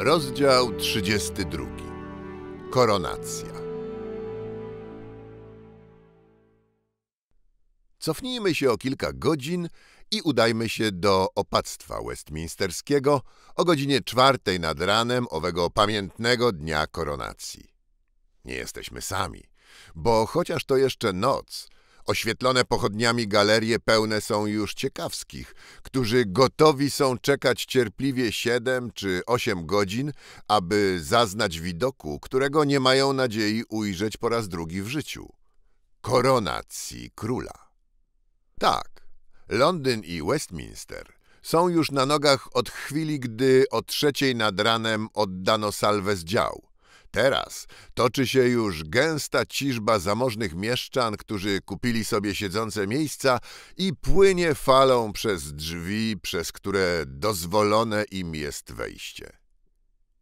Rozdział 32. Koronacja. Cofnijmy się o kilka godzin i udajmy się do opactwa westminsterskiego o godzinie czwartej nad ranem owego pamiętnego dnia koronacji. Nie jesteśmy sami, bo chociaż to jeszcze noc, Oświetlone pochodniami galerie pełne są już ciekawskich, którzy gotowi są czekać cierpliwie 7 czy 8 godzin, aby zaznać widoku, którego nie mają nadziei ujrzeć po raz drugi w życiu. Koronacji króla. Tak, Londyn i Westminster są już na nogach od chwili, gdy o trzeciej nad ranem oddano salwę z działu. Teraz toczy się już gęsta ciżba zamożnych mieszczan, którzy kupili sobie siedzące miejsca i płynie falą przez drzwi, przez które dozwolone im jest wejście.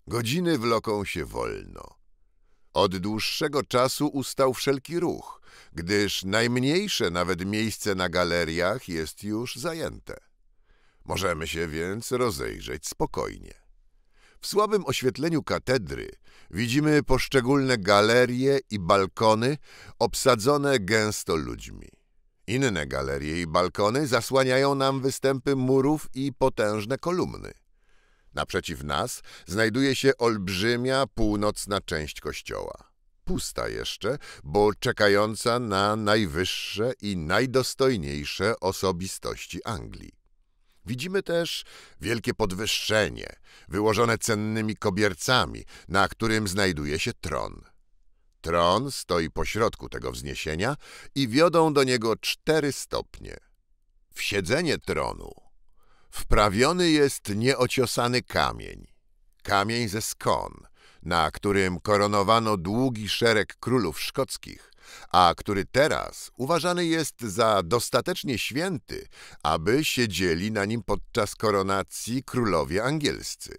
Godziny wloką się wolno. Od dłuższego czasu ustał wszelki ruch, gdyż najmniejsze nawet miejsce na galeriach jest już zajęte. Możemy się więc rozejrzeć spokojnie. W słabym oświetleniu katedry widzimy poszczególne galerie i balkony obsadzone gęsto ludźmi. Inne galerie i balkony zasłaniają nam występy murów i potężne kolumny. Naprzeciw nas znajduje się olbrzymia północna część kościoła. Pusta jeszcze, bo czekająca na najwyższe i najdostojniejsze osobistości Anglii. Widzimy też wielkie podwyższenie, wyłożone cennymi kobiercami, na którym znajduje się tron. Tron stoi pośrodku tego wzniesienia i wiodą do niego cztery stopnie. W siedzenie tronu wprawiony jest nieociosany kamień, kamień ze skon, na którym koronowano długi szereg królów szkockich a który teraz uważany jest za dostatecznie święty, aby siedzieli na nim podczas koronacji królowie angielscy.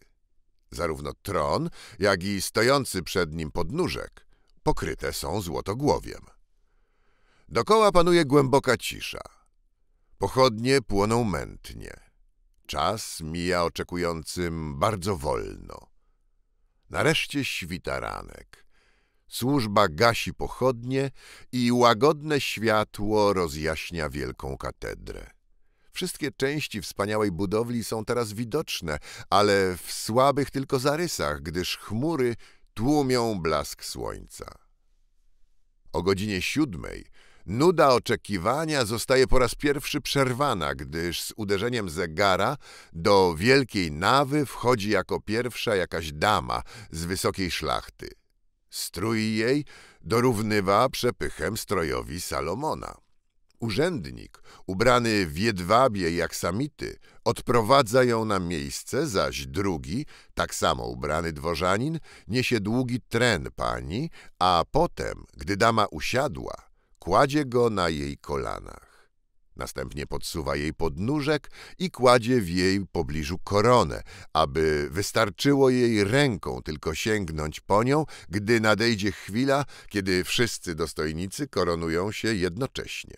Zarówno tron, jak i stojący przed nim podnóżek pokryte są złotogłowiem. Dokoła panuje głęboka cisza. Pochodnie płoną mętnie. Czas mija oczekującym bardzo wolno. Nareszcie świta ranek. Służba gasi pochodnie i łagodne światło rozjaśnia wielką katedrę. Wszystkie części wspaniałej budowli są teraz widoczne, ale w słabych tylko zarysach, gdyż chmury tłumią blask słońca. O godzinie siódmej nuda oczekiwania zostaje po raz pierwszy przerwana, gdyż z uderzeniem zegara do wielkiej nawy wchodzi jako pierwsza jakaś dama z wysokiej szlachty. Strój jej dorównywa przepychem strojowi Salomona. Urzędnik, ubrany w jedwabie jak samity, odprowadza ją na miejsce, zaś drugi, tak samo ubrany dworzanin, niesie długi tren pani, a potem, gdy dama usiadła, kładzie go na jej kolanach. Następnie podsuwa jej podnóżek i kładzie w jej pobliżu koronę, aby wystarczyło jej ręką tylko sięgnąć po nią, gdy nadejdzie chwila, kiedy wszyscy dostojnicy koronują się jednocześnie.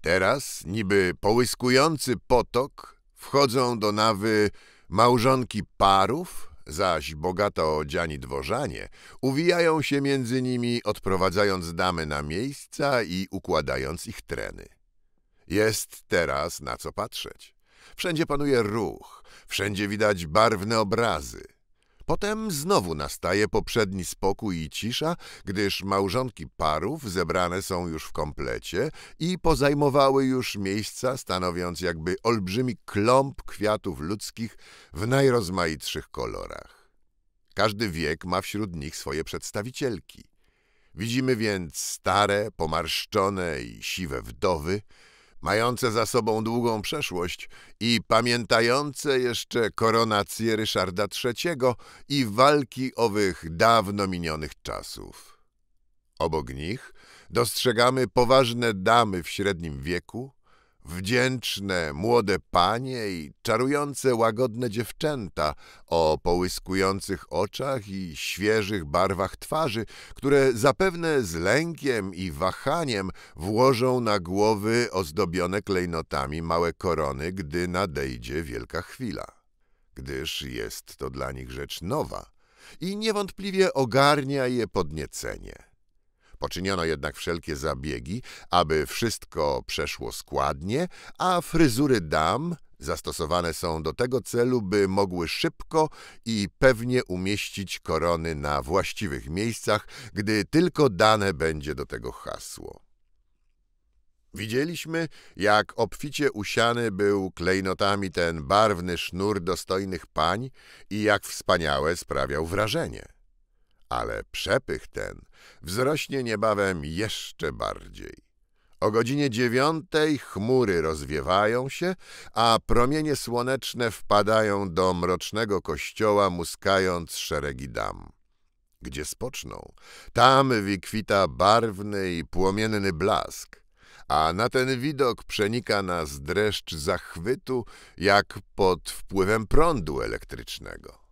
Teraz, niby połyskujący potok, wchodzą do nawy małżonki parów, zaś bogato odziani dworzanie uwijają się między nimi, odprowadzając damy na miejsca i układając ich treny. Jest teraz na co patrzeć. Wszędzie panuje ruch, wszędzie widać barwne obrazy. Potem znowu nastaje poprzedni spokój i cisza, gdyż małżonki parów zebrane są już w komplecie i pozajmowały już miejsca, stanowiąc jakby olbrzymi kląb kwiatów ludzkich w najrozmaitszych kolorach. Każdy wiek ma wśród nich swoje przedstawicielki. Widzimy więc stare, pomarszczone i siwe wdowy, mające za sobą długą przeszłość i pamiętające jeszcze koronację Ryszarda III i walki owych dawno minionych czasów. Obok nich dostrzegamy poważne damy w średnim wieku, Wdzięczne młode panie i czarujące łagodne dziewczęta o połyskujących oczach i świeżych barwach twarzy, które zapewne z lękiem i wahaniem włożą na głowy ozdobione klejnotami małe korony, gdy nadejdzie wielka chwila. Gdyż jest to dla nich rzecz nowa i niewątpliwie ogarnia je podniecenie. Poczyniono jednak wszelkie zabiegi, aby wszystko przeszło składnie, a fryzury dam zastosowane są do tego celu, by mogły szybko i pewnie umieścić korony na właściwych miejscach, gdy tylko dane będzie do tego hasło. Widzieliśmy, jak obficie usiany był klejnotami ten barwny sznur dostojnych pań i jak wspaniałe sprawiał wrażenie ale przepych ten wzrośnie niebawem jeszcze bardziej. O godzinie dziewiątej chmury rozwiewają się, a promienie słoneczne wpadają do mrocznego kościoła, muskając szeregi dam. Gdzie spoczną, tam wykwita barwny i płomienny blask, a na ten widok przenika nas dreszcz zachwytu, jak pod wpływem prądu elektrycznego.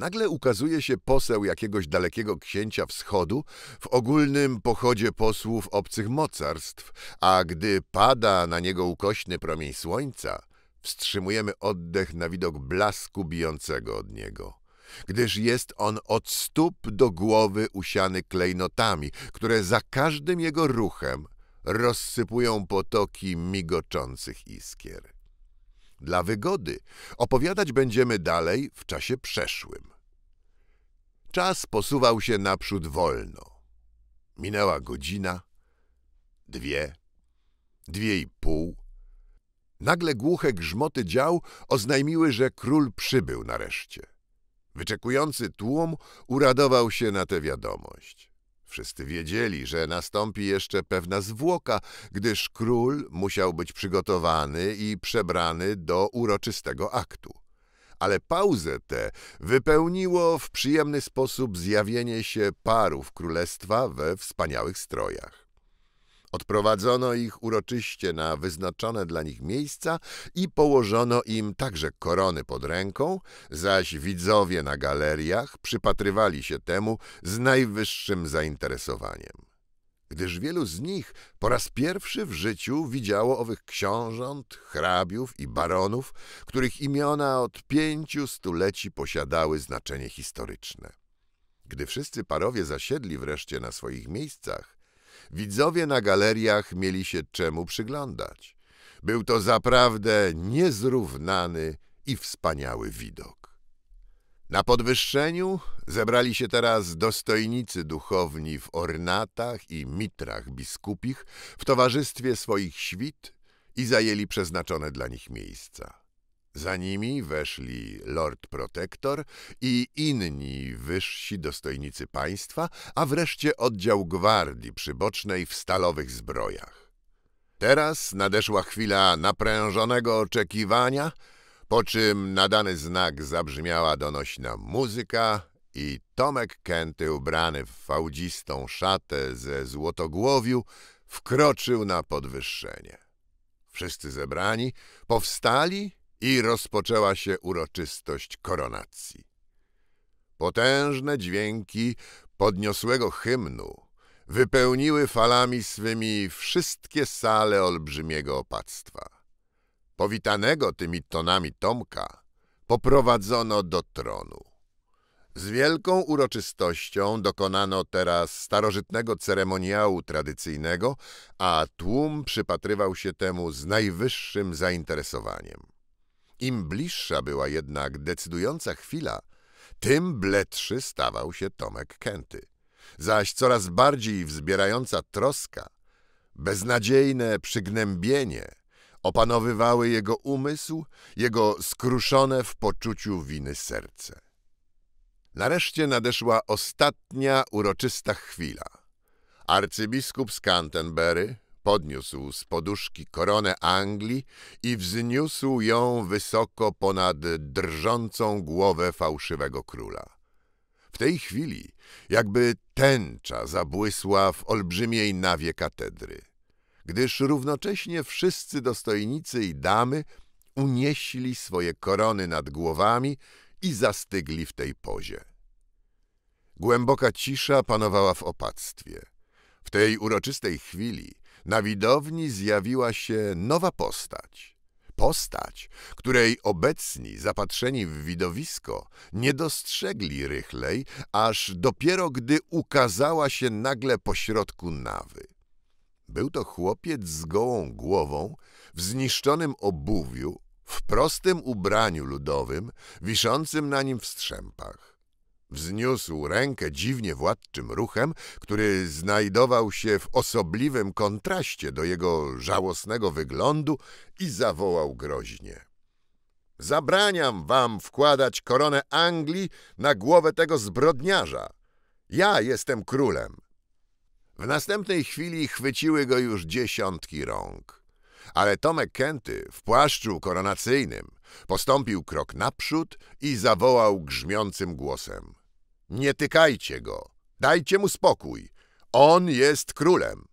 Nagle ukazuje się poseł jakiegoś dalekiego księcia wschodu w ogólnym pochodzie posłów obcych mocarstw, a gdy pada na niego ukośny promień słońca, wstrzymujemy oddech na widok blasku bijącego od niego gdyż jest on od stóp do głowy usiany klejnotami, które za każdym jego ruchem rozsypują potoki migoczących iskier dla wygody, opowiadać będziemy dalej w czasie przeszłym. Czas posuwał się naprzód wolno. Minęła godzina, dwie, dwie i pół. Nagle głuche grzmoty dział oznajmiły, że król przybył nareszcie. Wyczekujący tłum uradował się na tę wiadomość. Wszyscy wiedzieli, że nastąpi jeszcze pewna zwłoka, gdyż król musiał być przygotowany i przebrany do uroczystego aktu. Ale pauzę tę wypełniło w przyjemny sposób zjawienie się parów królestwa we wspaniałych strojach. Odprowadzono ich uroczyście na wyznaczone dla nich miejsca i położono im także korony pod ręką, zaś widzowie na galeriach przypatrywali się temu z najwyższym zainteresowaniem. Gdyż wielu z nich po raz pierwszy w życiu widziało owych książąt, hrabiów i baronów, których imiona od pięciu stuleci posiadały znaczenie historyczne. Gdy wszyscy parowie zasiedli wreszcie na swoich miejscach, Widzowie na galeriach mieli się czemu przyglądać. Był to zaprawdę niezrównany i wspaniały widok. Na podwyższeniu zebrali się teraz dostojnicy duchowni w ornatach i mitrach biskupich w towarzystwie swoich świt i zajęli przeznaczone dla nich miejsca. Za nimi weszli Lord Protektor i inni wyżsi dostojnicy państwa, a wreszcie oddział gwardii przybocznej w stalowych zbrojach. Teraz nadeszła chwila naprężonego oczekiwania, po czym nadany znak zabrzmiała donośna muzyka i Tomek Kęty ubrany w fałdzistą szatę ze złotogłowiu wkroczył na podwyższenie. Wszyscy zebrani powstali i rozpoczęła się uroczystość koronacji. Potężne dźwięki podniosłego hymnu wypełniły falami swymi wszystkie sale olbrzymiego opactwa. Powitanego tymi tonami Tomka poprowadzono do tronu. Z wielką uroczystością dokonano teraz starożytnego ceremoniału tradycyjnego, a tłum przypatrywał się temu z najwyższym zainteresowaniem. Im bliższa była jednak decydująca chwila, tym bledszy stawał się Tomek Kęty. Zaś coraz bardziej wzbierająca troska, beznadziejne przygnębienie opanowywały jego umysł, jego skruszone w poczuciu winy serce. Nareszcie nadeszła ostatnia uroczysta chwila. Arcybiskup z Canterbury, podniósł z poduszki koronę Anglii i wzniósł ją wysoko ponad drżącą głowę fałszywego króla. W tej chwili jakby tęcza zabłysła w olbrzymiej nawie katedry, gdyż równocześnie wszyscy dostojnicy i damy unieśli swoje korony nad głowami i zastygli w tej pozie. Głęboka cisza panowała w opactwie. W tej uroczystej chwili na widowni zjawiła się nowa postać. Postać, której obecni, zapatrzeni w widowisko, nie dostrzegli rychlej, aż dopiero gdy ukazała się nagle pośrodku nawy. Był to chłopiec z gołą głową, w zniszczonym obuwiu, w prostym ubraniu ludowym, wiszącym na nim w strzępach. Wzniósł rękę dziwnie władczym ruchem, który znajdował się w osobliwym kontraście do jego żałosnego wyglądu i zawołał groźnie. Zabraniam wam wkładać koronę Anglii na głowę tego zbrodniarza. Ja jestem królem. W następnej chwili chwyciły go już dziesiątki rąk. Ale Tomek Kenty w płaszczu koronacyjnym postąpił krok naprzód i zawołał grzmiącym głosem. Nie tykajcie go, dajcie mu spokój. On jest królem.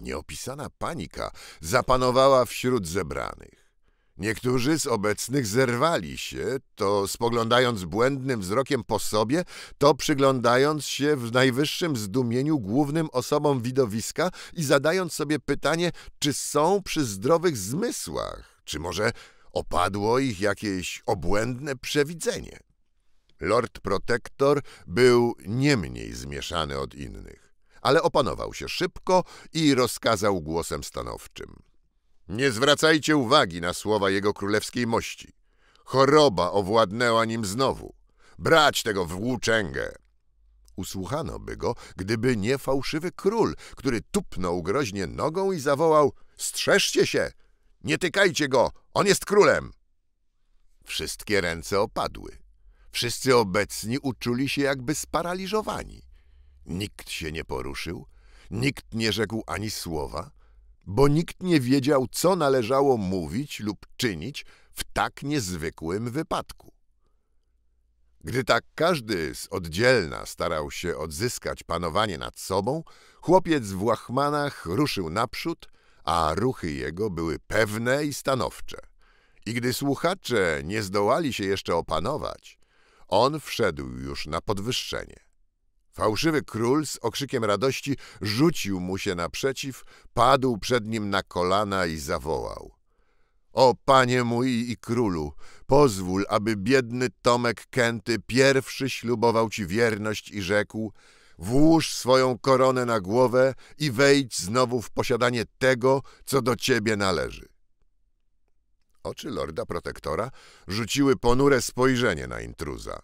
Nieopisana panika zapanowała wśród zebranych. Niektórzy z obecnych zerwali się, to spoglądając błędnym wzrokiem po sobie, to przyglądając się w najwyższym zdumieniu głównym osobom widowiska i zadając sobie pytanie, czy są przy zdrowych zmysłach, czy może opadło ich jakieś obłędne przewidzenie. Lord Protektor był nie mniej zmieszany od innych, ale opanował się szybko i rozkazał głosem stanowczym. Nie zwracajcie uwagi na słowa jego królewskiej mości. Choroba owładnęła nim znowu. Brać tego włóczęgę! Usłuchano by go, gdyby nie fałszywy król, który tupnął groźnie nogą i zawołał – strzeżcie się! Nie tykajcie go! On jest królem! Wszystkie ręce opadły. Wszyscy obecni uczuli się jakby sparaliżowani. Nikt się nie poruszył, nikt nie rzekł ani słowa, bo nikt nie wiedział, co należało mówić lub czynić w tak niezwykłym wypadku. Gdy tak każdy z oddzielna starał się odzyskać panowanie nad sobą, chłopiec w łachmanach ruszył naprzód, a ruchy jego były pewne i stanowcze. I gdy słuchacze nie zdołali się jeszcze opanować, on wszedł już na podwyższenie. Fałszywy król z okrzykiem radości rzucił mu się naprzeciw, padł przed nim na kolana i zawołał. O panie mój i królu, pozwól, aby biedny Tomek Kęty pierwszy ślubował ci wierność i rzekł Włóż swoją koronę na głowę i wejdź znowu w posiadanie tego, co do ciebie należy. Oczy lorda protektora rzuciły ponure spojrzenie na intruza,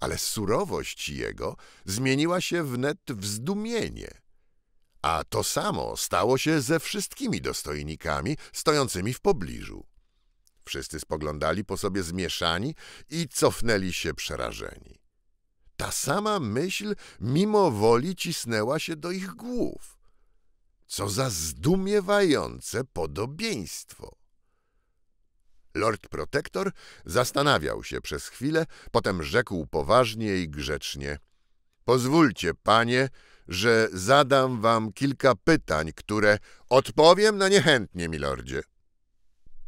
ale surowość jego zmieniła się wnet w zdumienie. A to samo stało się ze wszystkimi dostojnikami stojącymi w pobliżu. Wszyscy spoglądali po sobie zmieszani i cofnęli się przerażeni. Ta sama myśl mimo woli cisnęła się do ich głów. Co za zdumiewające podobieństwo! Lord Protektor zastanawiał się przez chwilę, potem rzekł poważnie i grzecznie. Pozwólcie, panie, że zadam wam kilka pytań, które odpowiem na niechętnie, milordzie.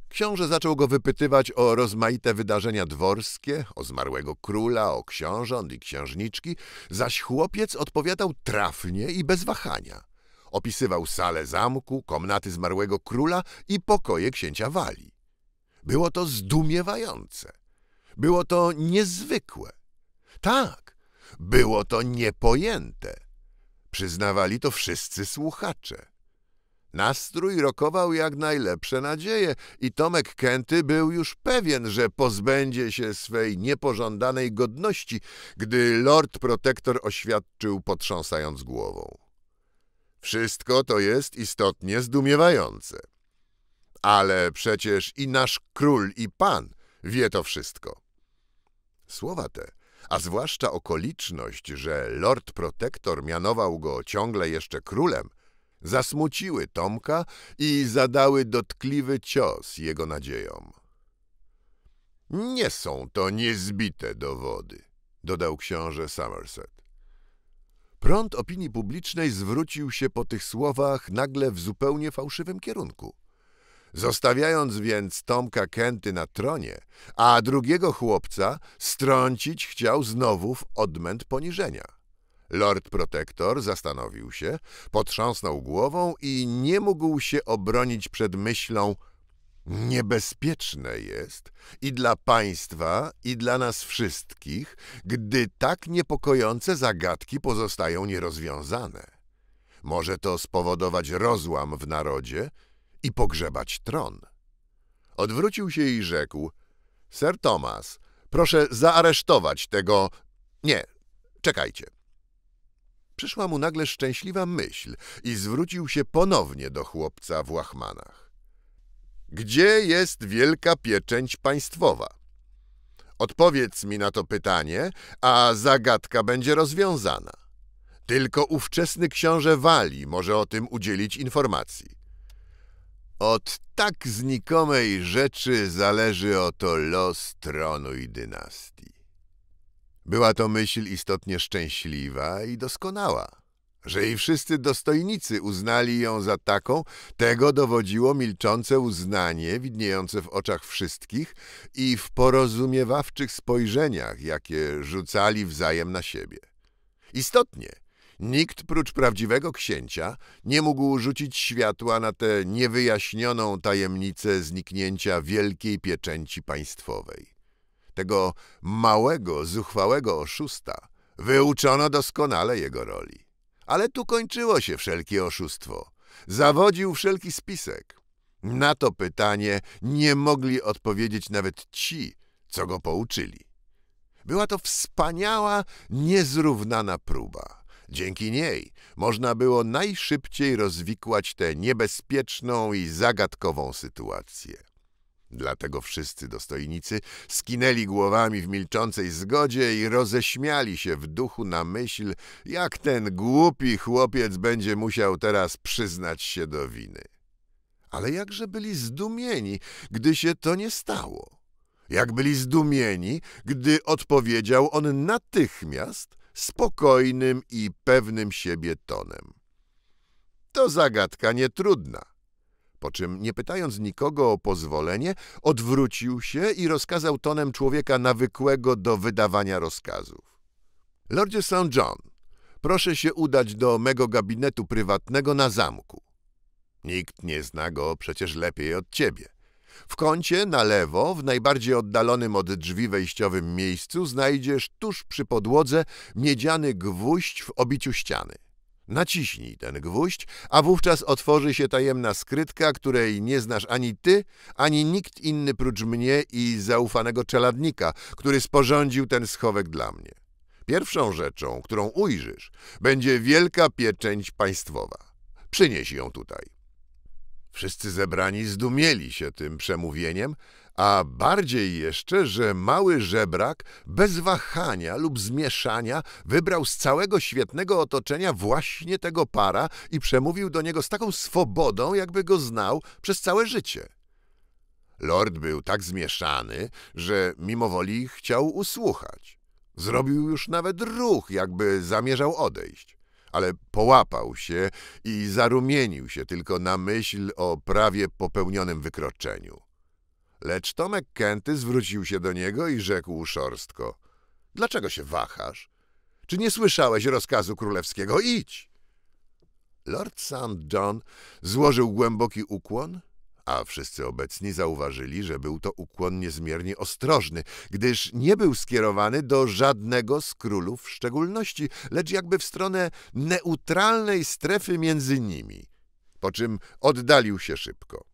Książę zaczął go wypytywać o rozmaite wydarzenia dworskie, o zmarłego króla, o książąt i księżniczki, zaś chłopiec odpowiadał trafnie i bez wahania. Opisywał salę zamku, komnaty zmarłego króla i pokoje księcia Wali. Było to zdumiewające. Było to niezwykłe. Tak, było to niepojęte. Przyznawali to wszyscy słuchacze. Nastrój rokował jak najlepsze nadzieje i Tomek Kęty był już pewien, że pozbędzie się swej niepożądanej godności, gdy Lord Protektor oświadczył, potrząsając głową. Wszystko to jest istotnie zdumiewające. Ale przecież i nasz król i pan wie to wszystko. Słowa te, a zwłaszcza okoliczność, że lord protektor mianował go ciągle jeszcze królem, zasmuciły Tomka i zadały dotkliwy cios jego nadziejom. Nie są to niezbite dowody, dodał książę Somerset. Prąd opinii publicznej zwrócił się po tych słowach nagle w zupełnie fałszywym kierunku. Zostawiając więc Tomka Kenty na tronie, a drugiego chłopca strącić chciał znowu w odmęt poniżenia. Lord Protektor zastanowił się, potrząsnął głową i nie mógł się obronić przed myślą Niebezpieczne jest i dla państwa, i dla nas wszystkich, gdy tak niepokojące zagadki pozostają nierozwiązane. Może to spowodować rozłam w narodzie, i pogrzebać tron. Odwrócił się i rzekł: Sir Thomas, proszę zaaresztować tego. Nie, czekajcie. Przyszła mu nagle szczęśliwa myśl i zwrócił się ponownie do chłopca w łachmanach. Gdzie jest wielka pieczęć państwowa? Odpowiedz mi na to pytanie, a zagadka będzie rozwiązana. Tylko ówczesny książę Wali może o tym udzielić informacji. Od tak znikomej rzeczy zależy oto los tronu i dynastii. Była to myśl istotnie szczęśliwa i doskonała. Że i wszyscy dostojnicy uznali ją za taką, tego dowodziło milczące uznanie widniejące w oczach wszystkich i w porozumiewawczych spojrzeniach, jakie rzucali wzajem na siebie. Istotnie, Nikt prócz prawdziwego księcia nie mógł rzucić światła na tę niewyjaśnioną tajemnicę zniknięcia wielkiej pieczęci państwowej. Tego małego, zuchwałego oszusta wyuczono doskonale jego roli. Ale tu kończyło się wszelkie oszustwo. Zawodził wszelki spisek. Na to pytanie nie mogli odpowiedzieć nawet ci, co go pouczyli. Była to wspaniała, niezrównana próba. Dzięki niej można było najszybciej rozwikłać tę niebezpieczną i zagadkową sytuację. Dlatego wszyscy dostojnicy skinęli głowami w milczącej zgodzie i roześmiali się w duchu na myśl, jak ten głupi chłopiec będzie musiał teraz przyznać się do winy. Ale jakże byli zdumieni, gdy się to nie stało. Jak byli zdumieni, gdy odpowiedział on natychmiast spokojnym i pewnym siebie tonem. To zagadka nietrudna. Po czym, nie pytając nikogo o pozwolenie, odwrócił się i rozkazał tonem człowieka nawykłego do wydawania rozkazów. Lordzie St. John, proszę się udać do mego gabinetu prywatnego na zamku. Nikt nie zna go przecież lepiej od ciebie. W kącie na lewo, w najbardziej oddalonym od drzwi wejściowym miejscu, znajdziesz tuż przy podłodze miedziany gwóźdź w obiciu ściany. Naciśnij ten gwóźdź, a wówczas otworzy się tajemna skrytka, której nie znasz ani ty, ani nikt inny prócz mnie i zaufanego czeladnika, który sporządził ten schowek dla mnie. Pierwszą rzeczą, którą ujrzysz, będzie wielka pieczęć państwowa. Przynieś ją tutaj. Wszyscy zebrani zdumieli się tym przemówieniem, a bardziej jeszcze, że mały żebrak bez wahania lub zmieszania wybrał z całego świetnego otoczenia właśnie tego para i przemówił do niego z taką swobodą, jakby go znał przez całe życie. Lord był tak zmieszany, że mimowoli chciał usłuchać. Zrobił już nawet ruch, jakby zamierzał odejść ale połapał się i zarumienił się tylko na myśl o prawie popełnionym wykroczeniu. Lecz Tomek Kęty zwrócił się do niego i rzekł szorstko – Dlaczego się wahasz? Czy nie słyszałeś rozkazu królewskiego? Idź! Lord St. John złożył głęboki ukłon – a wszyscy obecni zauważyli, że był to ukłon niezmiernie ostrożny, gdyż nie był skierowany do żadnego z królów w szczególności, lecz jakby w stronę neutralnej strefy między nimi, po czym oddalił się szybko.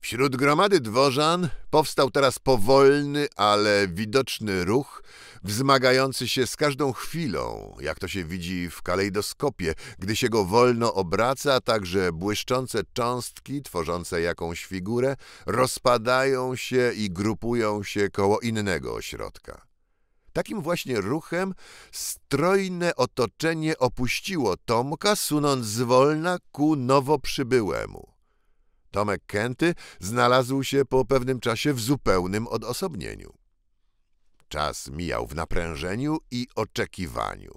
Wśród gromady dworzan powstał teraz powolny, ale widoczny ruch, wzmagający się z każdą chwilą, jak to się widzi w kalejdoskopie, gdy się go wolno obraca, a także błyszczące cząstki, tworzące jakąś figurę, rozpadają się i grupują się koło innego ośrodka. Takim właśnie ruchem strojne otoczenie opuściło Tomka, sunąc zwolna ku nowo przybyłemu. Tomek Kenty znalazł się po pewnym czasie w zupełnym odosobnieniu. Czas mijał w naprężeniu i oczekiwaniu.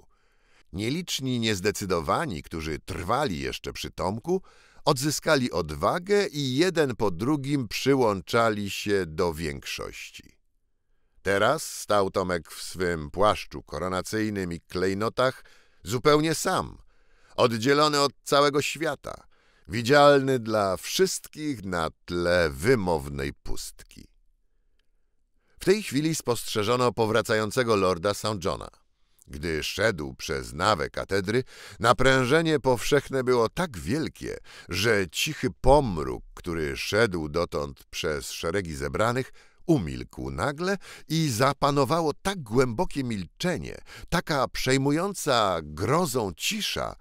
Nieliczni niezdecydowani, którzy trwali jeszcze przy Tomku, odzyskali odwagę i jeden po drugim przyłączali się do większości. Teraz stał Tomek w swym płaszczu koronacyjnym i klejnotach zupełnie sam, oddzielony od całego świata – widzialny dla wszystkich na tle wymownej pustki. W tej chwili spostrzeżono powracającego lorda St. Johna. Gdy szedł przez nawę katedry, naprężenie powszechne było tak wielkie, że cichy pomruk, który szedł dotąd przez szeregi zebranych, umilkł nagle i zapanowało tak głębokie milczenie, taka przejmująca grozą cisza,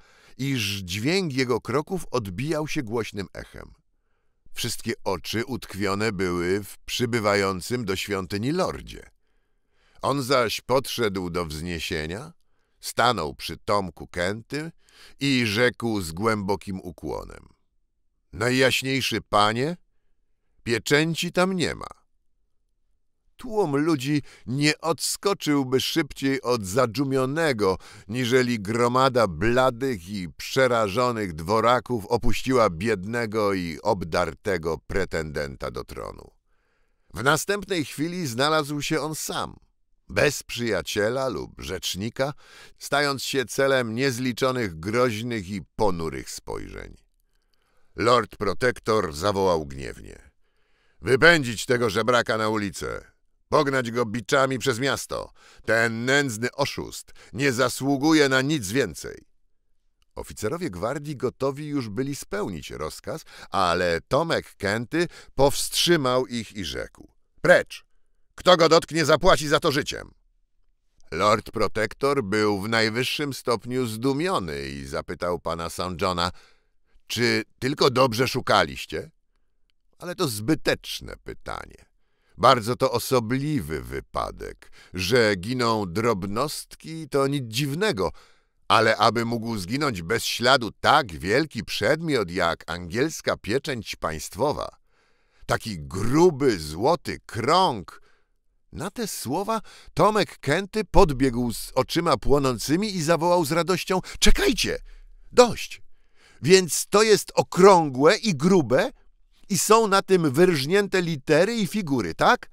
iż dźwięk jego kroków odbijał się głośnym echem. Wszystkie oczy utkwione były w przybywającym do świątyni lordzie. On zaś podszedł do wzniesienia, stanął przy Tomku Kęty i rzekł z głębokim ukłonem. Najjaśniejszy panie, pieczęci tam nie ma tłum ludzi nie odskoczyłby szybciej od zadzumionego, niżeli gromada bladych i przerażonych dworaków opuściła biednego i obdartego pretendenta do tronu. W następnej chwili znalazł się on sam, bez przyjaciela lub rzecznika, stając się celem niezliczonych groźnych i ponurych spojrzeń. Lord Protektor zawołał gniewnie. Wypędzić tego żebraka na ulicę! Pognać go biczami przez miasto. Ten nędzny oszust nie zasługuje na nic więcej. Oficerowie gwardii gotowi już byli spełnić rozkaz, ale Tomek Kęty powstrzymał ich i rzekł. Precz! Kto go dotknie, zapłaci za to życiem. Lord Protektor był w najwyższym stopniu zdumiony i zapytał pana St. Johna, czy tylko dobrze szukaliście? Ale to zbyteczne pytanie. Bardzo to osobliwy wypadek. Że giną drobnostki to nic dziwnego, ale aby mógł zginąć bez śladu tak wielki przedmiot jak angielska pieczęć państwowa, taki gruby, złoty krąg. Na te słowa Tomek Kęty podbiegł z oczyma płonącymi i zawołał z radością: Czekajcie! Dość! Więc to jest okrągłe i grube? i są na tym wyrżnięte litery i figury, tak?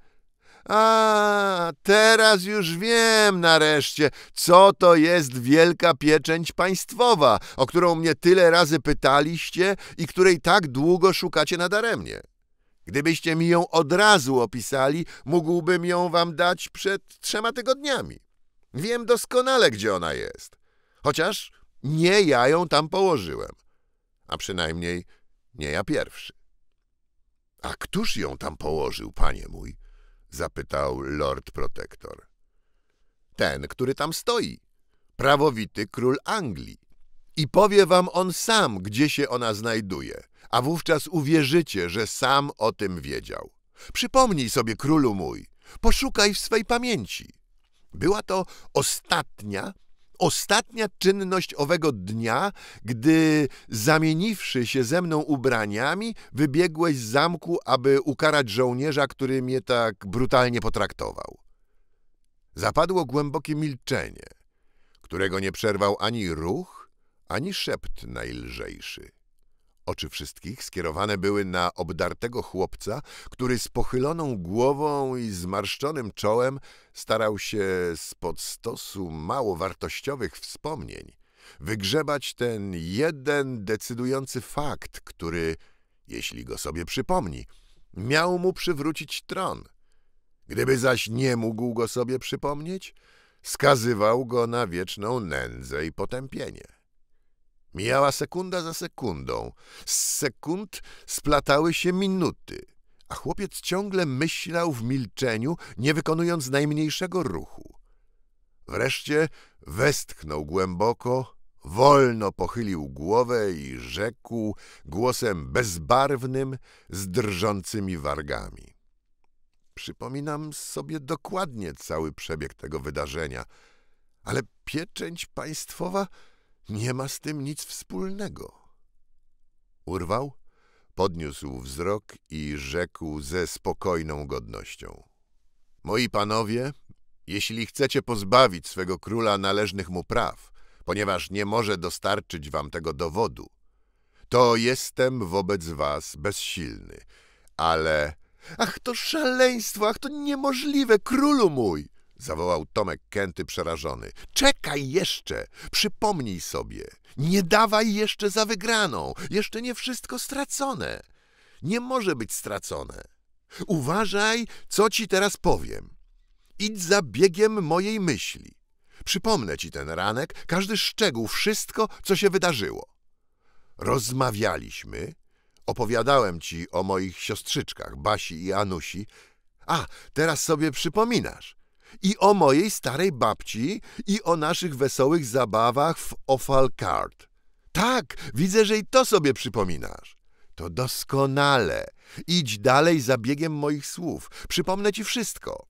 A, teraz już wiem nareszcie, co to jest wielka pieczęć państwowa, o którą mnie tyle razy pytaliście i której tak długo szukacie nadaremnie. Gdybyście mi ją od razu opisali, mógłbym ją wam dać przed trzema tygodniami. Wiem doskonale, gdzie ona jest. Chociaż nie ja ją tam położyłem. A przynajmniej nie ja pierwszy. A któż ją tam położył, panie mój? zapytał lord protektor. Ten, który tam stoi, prawowity król Anglii. I powie wam on sam, gdzie się ona znajduje, a wówczas uwierzycie, że sam o tym wiedział. Przypomnij sobie, królu mój, poszukaj w swej pamięci. Była to ostatnia ostatnia czynność owego dnia, gdy zamieniwszy się ze mną ubraniami, wybiegłeś z zamku, aby ukarać żołnierza, który mnie tak brutalnie potraktował. Zapadło głębokie milczenie, którego nie przerwał ani ruch, ani szept najlżejszy. Oczy wszystkich skierowane były na obdartego chłopca, który z pochyloną głową i zmarszczonym czołem starał się spod stosu mało wartościowych wspomnień wygrzebać ten jeden decydujący fakt, który, jeśli go sobie przypomni, miał mu przywrócić tron. Gdyby zaś nie mógł go sobie przypomnieć, skazywał go na wieczną nędzę i potępienie. Mijała sekunda za sekundą. Z sekund splatały się minuty, a chłopiec ciągle myślał w milczeniu, nie wykonując najmniejszego ruchu. Wreszcie westchnął głęboko, wolno pochylił głowę i rzekł głosem bezbarwnym z drżącymi wargami. Przypominam sobie dokładnie cały przebieg tego wydarzenia, ale pieczęć państwowa nie ma z tym nic wspólnego. Urwał, podniósł wzrok i rzekł ze spokojną godnością. Moi panowie, jeśli chcecie pozbawić swego króla należnych mu praw, ponieważ nie może dostarczyć wam tego dowodu, to jestem wobec was bezsilny, ale... Ach, to szaleństwo, ach, to niemożliwe, królu mój! zawołał Tomek Kęty przerażony. Czekaj jeszcze! Przypomnij sobie! Nie dawaj jeszcze za wygraną! Jeszcze nie wszystko stracone! Nie może być stracone! Uważaj, co ci teraz powiem. Idź za biegiem mojej myśli. Przypomnę ci ten ranek, każdy szczegół, wszystko, co się wydarzyło. Rozmawialiśmy, opowiadałem ci o moich siostrzyczkach, Basi i Anusi. A, teraz sobie przypominasz i o mojej starej babci i o naszych wesołych zabawach w Ofal Card. Tak, widzę, że i to sobie przypominasz. To doskonale. Idź dalej za biegiem moich słów. Przypomnę ci wszystko.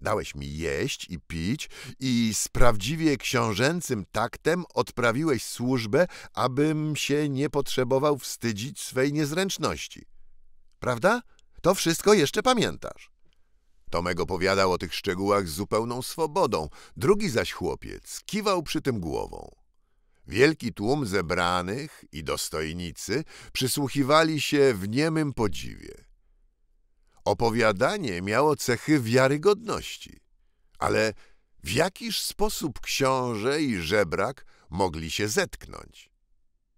Dałeś mi jeść i pić i z prawdziwie książęcym taktem odprawiłeś służbę, abym się nie potrzebował wstydzić swej niezręczności. Prawda? To wszystko jeszcze pamiętasz. Tomek opowiadał o tych szczegółach z zupełną swobodą, drugi zaś chłopiec kiwał przy tym głową. Wielki tłum zebranych i dostojnicy przysłuchiwali się w niemym podziwie. Opowiadanie miało cechy wiarygodności, ale w jakiż sposób książę i żebrak mogli się zetknąć?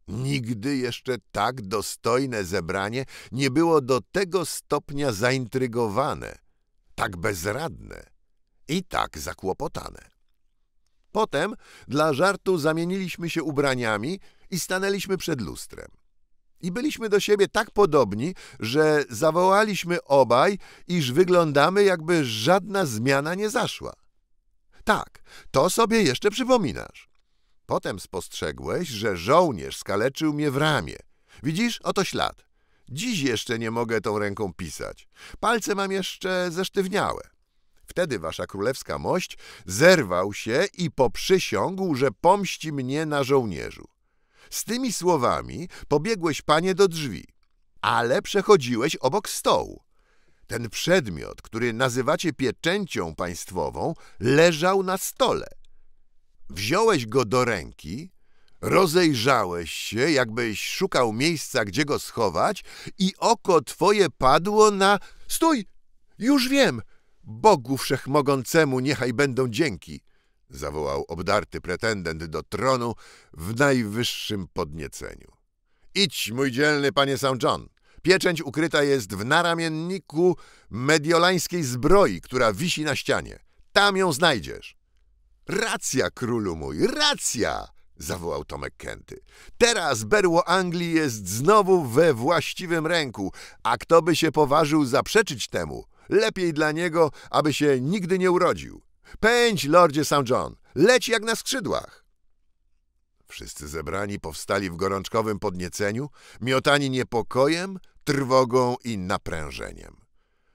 Nigdy jeszcze tak dostojne zebranie nie było do tego stopnia zaintrygowane – tak bezradne i tak zakłopotane. Potem dla żartu zamieniliśmy się ubraniami i stanęliśmy przed lustrem. I byliśmy do siebie tak podobni, że zawołaliśmy obaj, iż wyglądamy, jakby żadna zmiana nie zaszła. Tak, to sobie jeszcze przypominasz. Potem spostrzegłeś, że żołnierz skaleczył mnie w ramię. Widzisz, oto ślad. Dziś jeszcze nie mogę tą ręką pisać. Palce mam jeszcze zesztywniałe. Wtedy wasza królewska mość zerwał się i poprzysiągł, że pomści mnie na żołnierzu. Z tymi słowami pobiegłeś, panie, do drzwi, ale przechodziłeś obok stołu. Ten przedmiot, który nazywacie pieczęcią państwową, leżał na stole. Wziąłeś go do ręki, Rozejrzałeś się, jakbyś szukał miejsca, gdzie go schować, i oko twoje padło na. Stój! Już wiem! Bogu Wszechmogącemu niechaj będą dzięki! zawołał obdarty pretendent do tronu w najwyższym podnieceniu. Idź, mój dzielny panie St. John! Pieczęć ukryta jest w naramienniku mediolańskiej zbroi, która wisi na ścianie. Tam ją znajdziesz. Racja, królu mój, racja! zawołał Tomek Kenty. Teraz berło Anglii jest znowu we właściwym ręku, a kto by się poważył zaprzeczyć temu, lepiej dla niego, aby się nigdy nie urodził. Pędź, lordzie St. John, leć jak na skrzydłach. Wszyscy zebrani powstali w gorączkowym podnieceniu, miotani niepokojem, trwogą i naprężeniem.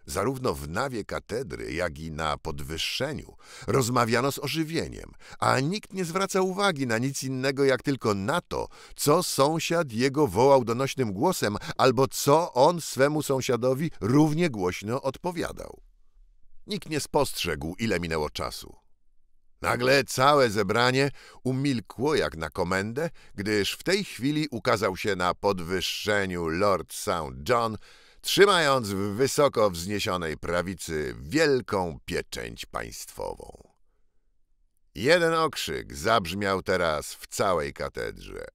Zarówno w nawie katedry, jak i na podwyższeniu rozmawiano z ożywieniem, a nikt nie zwraca uwagi na nic innego jak tylko na to, co sąsiad jego wołał donośnym głosem, albo co on swemu sąsiadowi równie głośno odpowiadał. Nikt nie spostrzegł, ile minęło czasu. Nagle całe zebranie umilkło jak na komendę, gdyż w tej chwili ukazał się na podwyższeniu Lord St. John – trzymając w wysoko wzniesionej prawicy wielką pieczęć państwową. Jeden okrzyk zabrzmiał teraz w całej katedrze.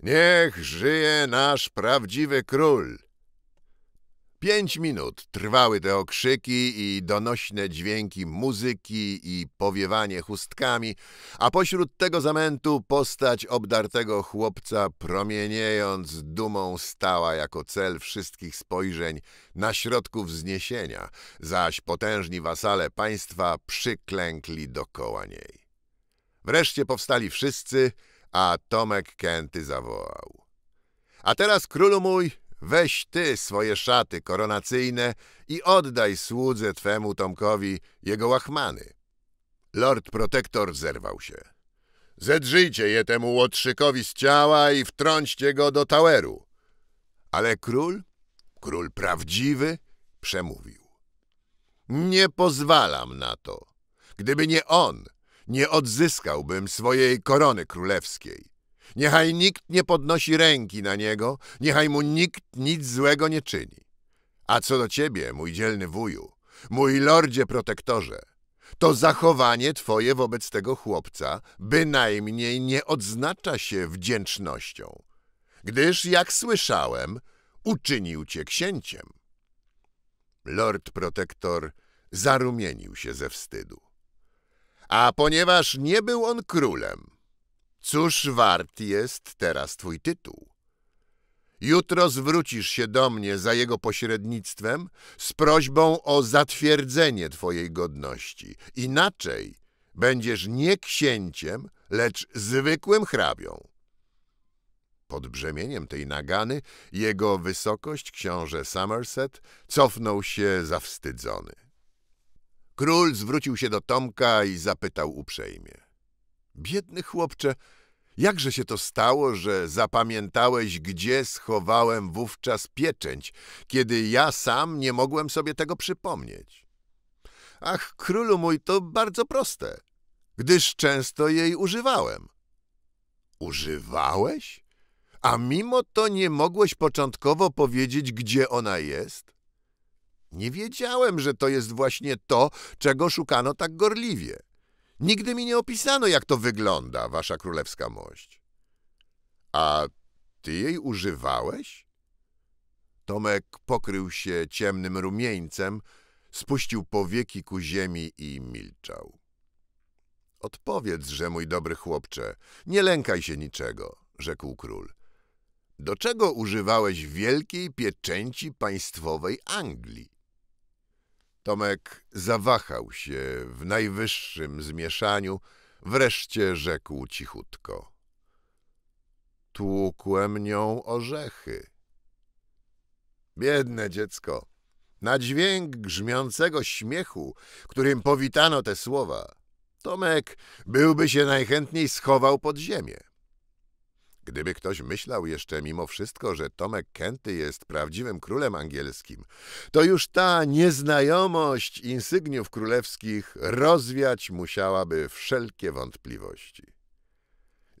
Niech żyje nasz prawdziwy król! Pięć minut trwały te okrzyki i donośne dźwięki muzyki i powiewanie chustkami, a pośród tego zamętu postać obdartego chłopca promieniejąc dumą stała jako cel wszystkich spojrzeń na środku wzniesienia, zaś potężni wasale państwa przyklękli dokoła niej. Wreszcie powstali wszyscy, a Tomek Kęty zawołał. A teraz, królu mój, Weź ty swoje szaty koronacyjne i oddaj słudze twemu Tomkowi jego łachmany. Lord Protektor zerwał się. Zedrzyjcie je temu łotrzykowi z ciała i wtrąćcie go do Toweru. Ale król, król prawdziwy, przemówił. Nie pozwalam na to. Gdyby nie on, nie odzyskałbym swojej korony królewskiej. Niechaj nikt nie podnosi ręki na niego, niechaj mu nikt nic złego nie czyni. A co do ciebie, mój dzielny wuju, mój lordzie protektorze, to zachowanie twoje wobec tego chłopca bynajmniej nie odznacza się wdzięcznością, gdyż, jak słyszałem, uczynił cię księciem. Lord protektor zarumienił się ze wstydu. A ponieważ nie był on królem, Cóż wart jest teraz twój tytuł? Jutro zwrócisz się do mnie za jego pośrednictwem z prośbą o zatwierdzenie twojej godności. Inaczej będziesz nie księciem, lecz zwykłym hrabią. Pod brzemieniem tej nagany jego wysokość książę Somerset cofnął się zawstydzony. Król zwrócił się do Tomka i zapytał uprzejmie. Biedny chłopcze, jakże się to stało, że zapamiętałeś, gdzie schowałem wówczas pieczęć, kiedy ja sam nie mogłem sobie tego przypomnieć? Ach, królu mój, to bardzo proste, gdyż często jej używałem. Używałeś? A mimo to nie mogłeś początkowo powiedzieć, gdzie ona jest? Nie wiedziałem, że to jest właśnie to, czego szukano tak gorliwie. Nigdy mi nie opisano, jak to wygląda, wasza królewska mość. A ty jej używałeś? Tomek pokrył się ciemnym rumieńcem, spuścił powieki ku ziemi i milczał. Odpowiedz, że mój dobry chłopcze, nie lękaj się niczego, rzekł król. Do czego używałeś wielkiej pieczęci państwowej Anglii? Tomek zawahał się w najwyższym zmieszaniu, wreszcie rzekł cichutko. Tłukłem nią orzechy. Biedne dziecko! Na dźwięk grzmiącego śmiechu, którym powitano te słowa, Tomek byłby się najchętniej schował pod ziemię. Gdyby ktoś myślał jeszcze mimo wszystko, że Tomek Kenty jest prawdziwym królem angielskim, to już ta nieznajomość insygniów królewskich rozwiać musiałaby wszelkie wątpliwości.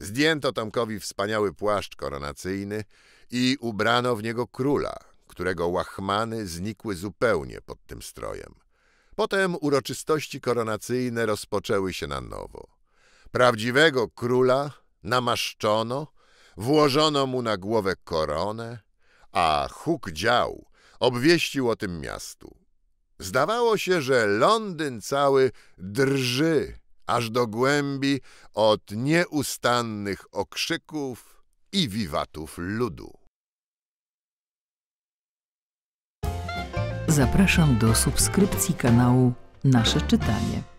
Zdjęto Tomkowi wspaniały płaszcz koronacyjny i ubrano w niego króla, którego łachmany znikły zupełnie pod tym strojem. Potem uroczystości koronacyjne rozpoczęły się na nowo. Prawdziwego króla namaszczono, Włożono mu na głowę koronę, a huk dział obwieścił o tym miastu. Zdawało się, że Londyn cały drży aż do głębi od nieustannych okrzyków i wiwatów ludu. Zapraszam do subskrypcji kanału Nasze Czytanie.